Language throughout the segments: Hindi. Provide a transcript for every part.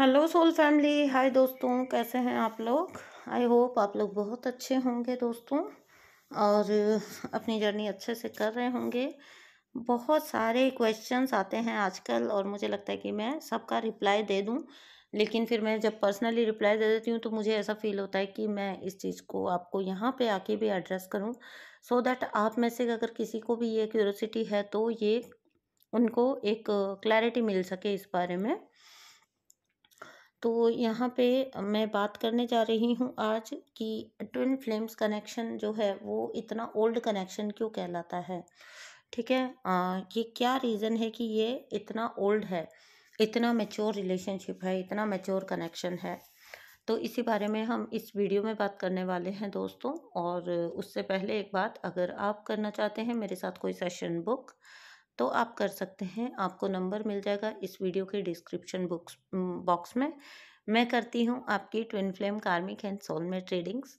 हेलो सोल फैमिली हाय दोस्तों कैसे हैं आप लोग आई होप आप लोग बहुत अच्छे होंगे दोस्तों और अपनी जर्नी अच्छे से कर रहे होंगे बहुत सारे क्वेश्चंस आते हैं आजकल और मुझे लगता है कि मैं सबका रिप्लाई दे दूं लेकिन फिर मैं जब पर्सनली रिप्लाई दे देती हूँ तो मुझे ऐसा फील होता है कि मैं इस चीज़ को आपको यहाँ पर आके भी एड्रेस करूँ सो दैट आप में से अगर किसी को भी ये क्यूरोसिटी है तो ये उनको एक क्लैरिटी मिल सके इस बारे में तो यहाँ पे मैं बात करने जा रही हूँ आज कि ट्विन फ्लेम्स कनेक्शन जो है वो इतना ओल्ड कनेक्शन क्यों कहलाता है ठीक है आ, ये क्या रीज़न है कि ये इतना ओल्ड है इतना मेच्योर रिलेशनशिप है इतना मेच्योर कनेक्शन है तो इसी बारे में हम इस वीडियो में बात करने वाले हैं दोस्तों और उससे पहले एक बात अगर आप करना चाहते हैं मेरे साथ कोई सेशन बुक तो आप कर सकते हैं आपको नंबर मिल जाएगा इस वीडियो के डिस्क्रिप्शन बुक्स बॉक्स में मैं करती हूँ आपकी twin flame karmic and soulmate readings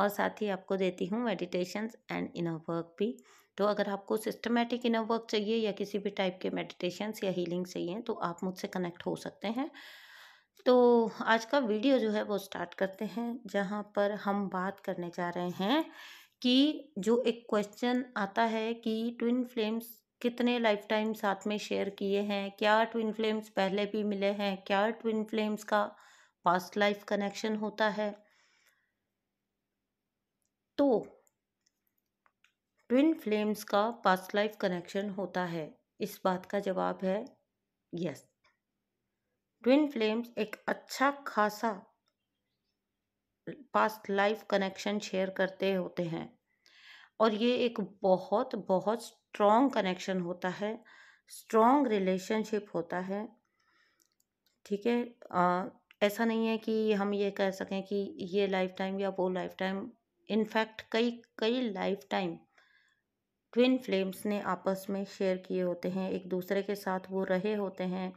और साथ ही आपको देती हूँ मेडिटेशंस एंड इनर वर्क भी तो अगर आपको सिस्टमेटिक इनर वर्क चाहिए या किसी भी टाइप के मेडिटेशंस या हीलिंग चाहिए तो आप मुझसे कनेक्ट हो सकते हैं तो आज का वीडियो जो है वो स्टार्ट करते हैं जहाँ पर हम बात करने जा रहे हैं कि जो एक क्वेश्चन आता है कि ट्विन फ्लेम्स कितने लाइफ टाइम साथ में शेयर किए हैं क्या ट्विन फ्लेम्स पहले भी मिले हैं क्या ट्विन फ्लेम्स का पास्ट लाइफ कनेक्शन होता है तो ट्विन फ्लेम्स का पास्ट लाइफ कनेक्शन होता है इस बात का जवाब है यस ट्विन फ्लेम्स एक अच्छा खासा पास्ट लाइफ कनेक्शन शेयर करते होते हैं और ये एक बहुत बहुत स्ट्रॉन्ग कनेक्शन होता है स्ट्रॉन्ग रिलेशनशिप होता है ठीक है ऐसा नहीं है कि हम ये कह सकें कि ये लाइफ टाइम या वो लाइफ टाइम इनफैक्ट कई कई लाइफ टाइम ट्विन फ्लेम्स ने आपस में शेयर किए होते हैं एक दूसरे के साथ वो रहे होते हैं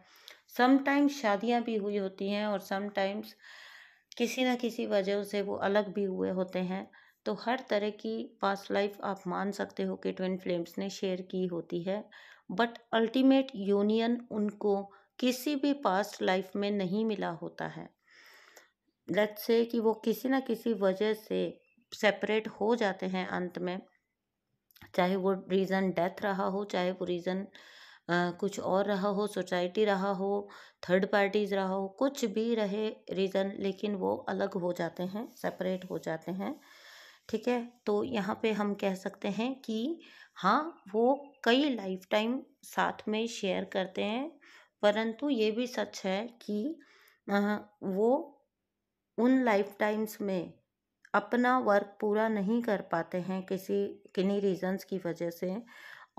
समटाइम्स शादियां भी हुई होती हैं और समटाइम्स किसी न किसी वजह से वो अलग भी हुए होते हैं तो हर तरह की पास्ट लाइफ आप मान सकते हो कि ट्विन फ्लेम्स ने शेयर की होती है बट अल्टीमेट यूनियन उनको किसी भी पास्ट लाइफ में नहीं मिला होता है लेट्स से कि वो किसी ना किसी वजह से सेपरेट हो जाते हैं अंत में चाहे वो रीज़न डेथ रहा हो चाहे वो रीज़न कुछ और रहा हो सोसाइटी रहा हो थर्ड पार्टीज़ रहा हो कुछ भी रहे रीज़न लेकिन वो अलग हो जाते हैं सेपरेट हो जाते हैं ठीक है तो यहाँ पे हम कह सकते हैं कि हाँ वो कई लाइफ टाइम साथ में शेयर करते हैं परंतु ये भी सच है कि वो उन लाइफ टाइम्स में अपना वर्क पूरा नहीं कर पाते हैं किसी किन्हीं रीजंस की वजह से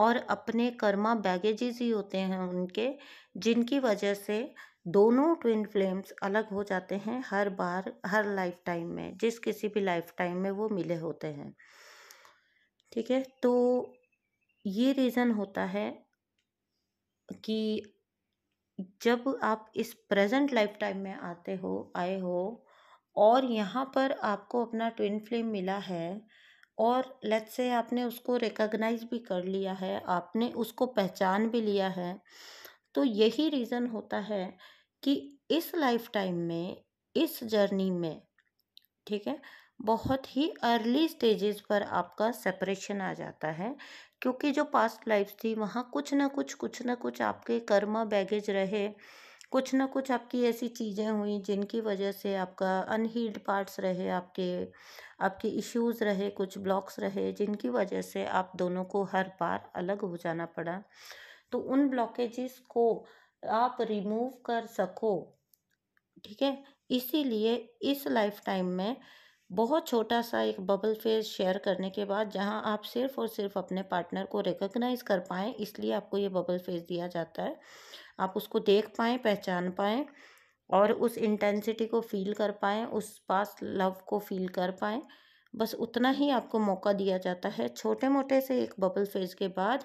और अपने कर्मा बैगेजेस ही होते हैं उनके जिनकी वजह से दोनों ट्विन फ्लेम्स अलग हो जाते हैं हर बार हर लाइफ टाइम में जिस किसी भी लाइफ टाइम में वो मिले होते हैं ठीक है तो ये रीज़न होता है कि जब आप इस प्रेजेंट लाइफ टाइम में आते हो आए हो और यहाँ पर आपको अपना ट्विन फ्लेम मिला है और लेट्स से आपने उसको रिकॉग्नाइज भी कर लिया है आपने उसको पहचान भी लिया है तो यही रीज़न होता है कि इस लाइफ टाइम में इस जर्नी में ठीक है बहुत ही अर्ली स्टेजेस पर आपका सेपरेशन आ जाता है क्योंकि जो पास्ट लाइफ थी वहाँ कुछ ना कुछ कुछ ना कुछ आपके कर्मा बैगेज रहे कुछ ना कुछ आपकी ऐसी चीज़ें हुई जिनकी वजह से आपका अनहील्ड पार्ट्स रहे आपके आपके इश्यूज रहे कुछ ब्लॉक्स रहे जिनकी वजह से आप दोनों को हर बार अलग हो जाना पड़ा तो उन ब्लॉकेजेस को आप रिमूव कर सको ठीक है इसीलिए इस लाइफ टाइम में बहुत छोटा सा एक बबल फेज शेयर करने के बाद जहां आप सिर्फ और सिर्फ अपने पार्टनर को रिकग्नाइज कर पाएँ इसलिए आपको ये बबल फेज दिया जाता है आप उसको देख पाएँ पहचान पाएँ और उस इंटेंसिटी को फील कर पाएँ उस पास लव को फील कर पाएँ बस उतना ही आपको मौका दिया जाता है छोटे मोटे से एक बबल फेज के बाद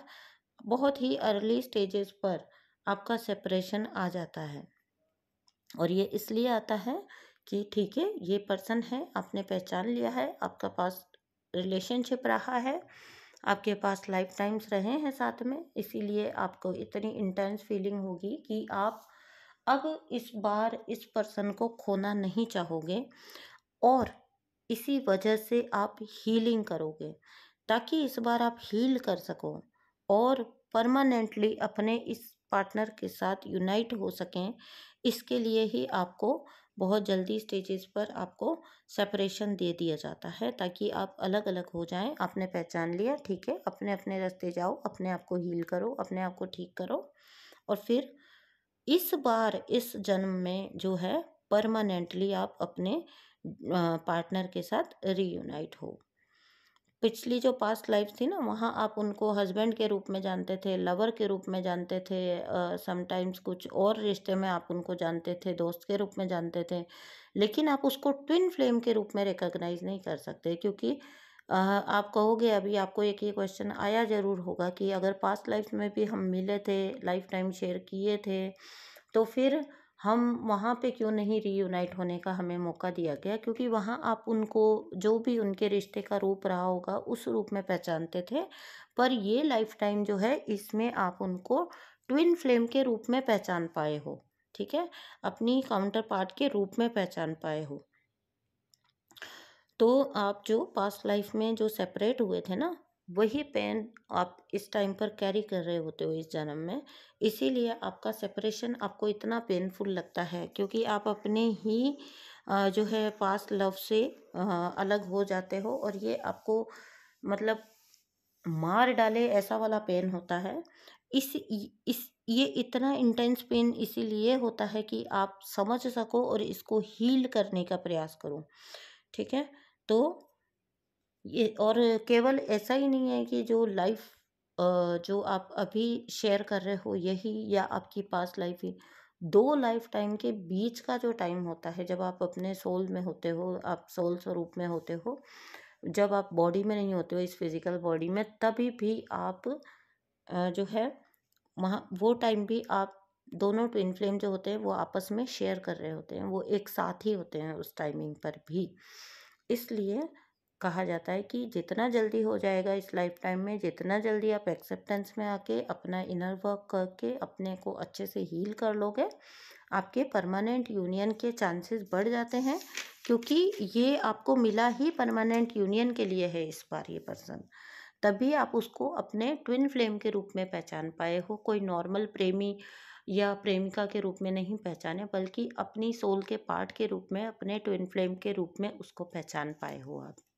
बहुत ही अर्ली स्टेजेस पर आपका सेपरेशन आ जाता है और ये इसलिए आता है कि ठीक है ये पर्सन है आपने पहचान लिया है आपका पास रिलेशनशिप रहा है आपके पास लाइफ टाइम्स रहे हैं साथ में इसीलिए आपको इतनी इंटेंस फीलिंग होगी कि आप अब इस बार इस पर्सन को खोना नहीं चाहोगे और इसी वजह से आप हीलिंग करोगे ताकि इस बार आप हील कर सको और परमानेंटली अपने इस पार्टनर के साथ यूनाइट हो सकें इसके लिए ही आपको बहुत जल्दी स्टेजेस पर आपको सेपरेशन दे दिया जाता है ताकि आप अलग अलग हो जाएं आपने पहचान लिया ठीक है अपने अपने रास्ते जाओ अपने आप को हील करो अपने आप को ठीक करो और फिर इस बार इस जन्म में जो है परमानेंटली आप अपने पार्टनर के साथ रीयूनाइट हो पिछली जो पास्ट लाइफ थी ना वहाँ आप उनको हस्बैंड के रूप में जानते थे लवर के रूप में जानते थे समटाइम्स कुछ और रिश्ते में आप उनको जानते थे दोस्त के रूप में जानते थे लेकिन आप उसको ट्विन फ्लेम के रूप में रिकॉग्नाइज नहीं कर सकते क्योंकि आप कहोगे अभी आपको एक ये क्वेश्चन आया ज़रूर होगा कि अगर पास्ट लाइफ में भी हम मिले थे लाइफ टाइम शेयर किए थे तो फिर हम वहाँ पे क्यों नहीं रीयूनाइट होने का हमें मौका दिया गया क्योंकि वहाँ आप उनको जो भी उनके रिश्ते का रूप रहा होगा उस रूप में पहचानते थे पर ये लाइफ टाइम जो है इसमें आप उनको ट्विन फ्लेम के रूप में पहचान पाए हो ठीक है अपनी काउंटर पार्ट के रूप में पहचान पाए हो तो आप जो पास्ट लाइफ में जो सेपरेट हुए थे ना वही पेन आप इस टाइम पर कैरी कर रहे होते हो इस जन्म में इसीलिए आपका सेपरेशन आपको इतना पेनफुल लगता है क्योंकि आप अपने ही जो है पास लव से अलग हो जाते हो और ये आपको मतलब मार डाले ऐसा वाला पेन होता है इस इस ये इतना इंटेंस पेन इसीलिए होता है कि आप समझ सको और इसको हील करने का प्रयास करो ठीक है तो ये और केवल ऐसा ही नहीं है कि जो लाइफ जो आप अभी शेयर कर रहे हो यही या आपकी पास लाइफ ही दो लाइफ टाइम के बीच का जो टाइम होता है जब आप अपने सोल में होते हो आप सोल स्वरूप में होते हो जब आप बॉडी में नहीं होते हो इस फिज़िकल बॉडी में तभी भी आप जो है वहाँ वो टाइम भी आप दोनों ट्विन फ्लेम जो होते हैं वो आपस में शेयर कर रहे होते हैं वो एक साथ ही होते हैं उस टाइमिंग पर भी इसलिए कहा जाता है कि जितना जल्दी हो जाएगा इस लाइफ टाइम में जितना जल्दी आप एक्सेप्टेंस में आके अपना इनर वर्क करके अपने को अच्छे से हील कर लोगे आपके परमानेंट यूनियन के चांसेस बढ़ जाते हैं क्योंकि ये आपको मिला ही परमानेंट यूनियन के लिए है इस बार ये पर्सन तभी आप उसको अपने ट्विन फ्लेम के रूप में पहचान पाए हो कोई नॉर्मल प्रेमी या प्रेमिका के रूप में नहीं पहचाने बल्कि अपनी सोल के पार्ट के रूप में अपने ट्विन फ्लेम के रूप में उसको पहचान पाए हो आप